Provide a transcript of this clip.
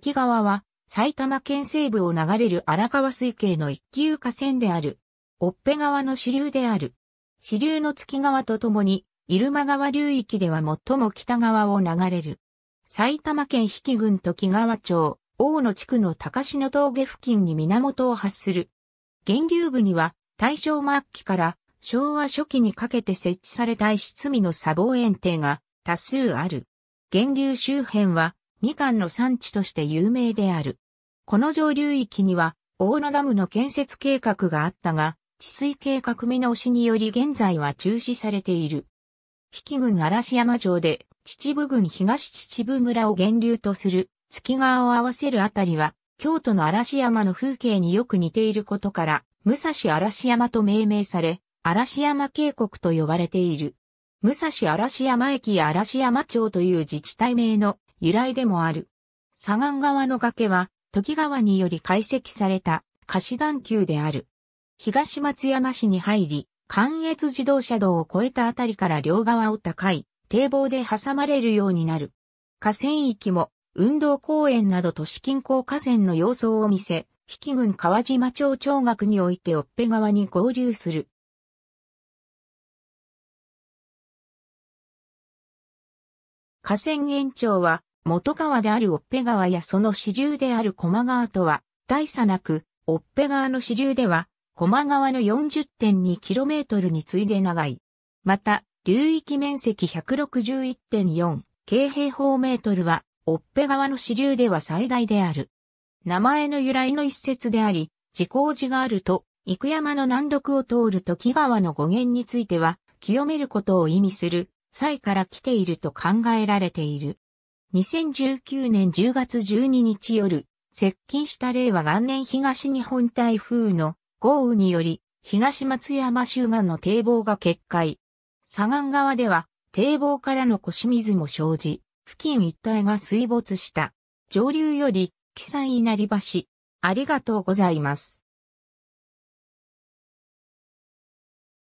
土川は埼玉県西部を流れる荒川水系の一級河川である。オッペ川の支流である。支流の月川とともに、入間川流域では最も北側を流れる。埼玉県比企郡時川町、大野地区の高篠峠付近に源を発する。源流部には、大正末期から昭和初期にかけて設置された石積みの砂防園庭が多数ある。源流周辺はみかんの産地として有名である。この上流域には、大野ダムの建設計画があったが、治水計画見直しにより現在は中止されている。比企郡嵐山城で、秩父郡東秩父村を源流とする、月川を合わせるあたりは、京都の嵐山の風景によく似ていることから、武蔵嵐山と命名され、嵐山渓谷と呼ばれている。武蔵嵐山駅や嵐山町という自治体名の由来でもある。左岸側の崖は、時川により解析された、貸段丘である。東松山市に入り、関越自動車道を越えたあたりから両側を高い、堤防で挟まれるようになる。河川域も、運動公園など都市近郊河川の様相を見せ、比企郡川島町町学においてオッペ川に合流する。河川延長は、元川であるオッペ川やその支流である駒川とは、大差なく、オッペ川の支流では、駒川の 40.2km に次いで長い。また、流域面積161.4京平方メートルは、オッペ川の支流では最大である。名前の由来の一節であり、自工寺があると、生山の南麓を通る時川の語源については、清めることを意味する、際から来ていると考えられている。2019年10月12日夜、接近した令和元年東日本台風の豪雨により、東松山周岸の堤防が決壊。左岸側では、堤防からの腰水も生じ、付近一帯が水没した。上流より、記載稲荷橋。ありがとうございます。